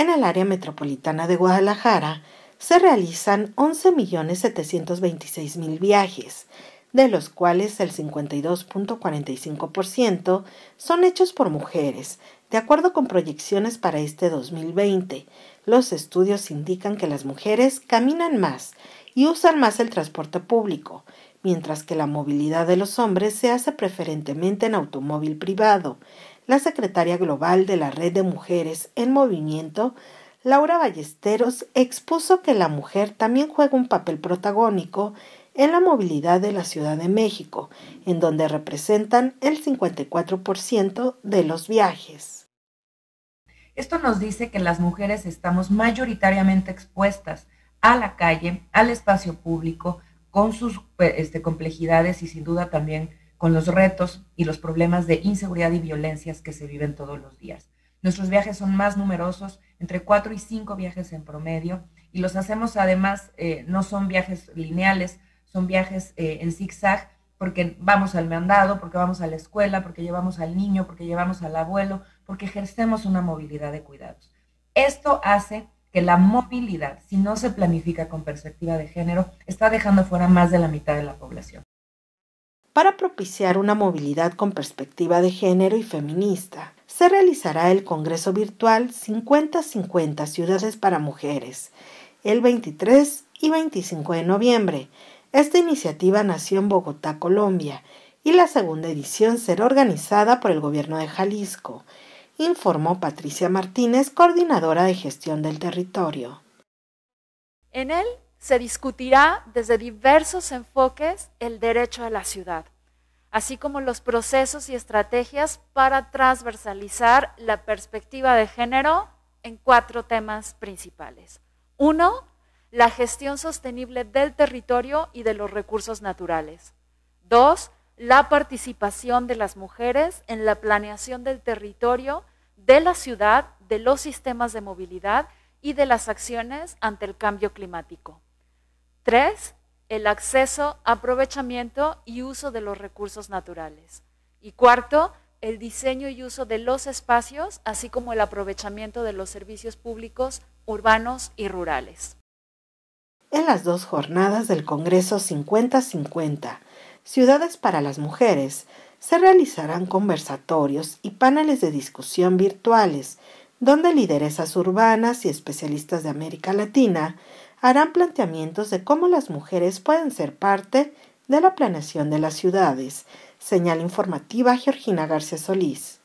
En el área metropolitana de Guadalajara se realizan 11.726.000 viajes, de los cuales el 52.45% son hechos por mujeres, de acuerdo con proyecciones para este 2020, los estudios indican que las mujeres caminan más y usan más el transporte público, mientras que la movilidad de los hombres se hace preferentemente en automóvil privado, la secretaria global de la Red de Mujeres en Movimiento, Laura Ballesteros, expuso que la mujer también juega un papel protagónico en la movilidad de la Ciudad de México, en donde representan el 54% de los viajes. Esto nos dice que las mujeres estamos mayoritariamente expuestas a la calle, al espacio público, con sus pues, este, complejidades y sin duda también con los retos y los problemas de inseguridad y violencias que se viven todos los días. Nuestros viajes son más numerosos, entre cuatro y cinco viajes en promedio, y los hacemos además, eh, no son viajes lineales, son viajes eh, en zigzag, porque vamos al mandado, porque vamos a la escuela, porque llevamos al niño, porque llevamos al abuelo, porque ejercemos una movilidad de cuidados. Esto hace que la movilidad, si no se planifica con perspectiva de género, está dejando fuera más de la mitad de la población. Para propiciar una movilidad con perspectiva de género y feminista, se realizará el Congreso Virtual 50-50 Ciudades para Mujeres el 23 y 25 de noviembre. Esta iniciativa nació en Bogotá, Colombia, y la segunda edición será organizada por el Gobierno de Jalisco, informó Patricia Martínez, coordinadora de gestión del territorio. En él se discutirá desde diversos enfoques el derecho a la ciudad, así como los procesos y estrategias para transversalizar la perspectiva de género en cuatro temas principales. Uno, la gestión sostenible del territorio y de los recursos naturales. Dos, la participación de las mujeres en la planeación del territorio, de la ciudad, de los sistemas de movilidad y de las acciones ante el cambio climático. Tres, el acceso, aprovechamiento y uso de los recursos naturales. Y cuarto, el diseño y uso de los espacios, así como el aprovechamiento de los servicios públicos urbanos y rurales. En las dos jornadas del Congreso 50-50, Ciudades para las Mujeres, se realizarán conversatorios y paneles de discusión virtuales, donde lideresas urbanas y especialistas de América Latina harán planteamientos de cómo las mujeres pueden ser parte de la planeación de las ciudades. Señal informativa Georgina García Solís.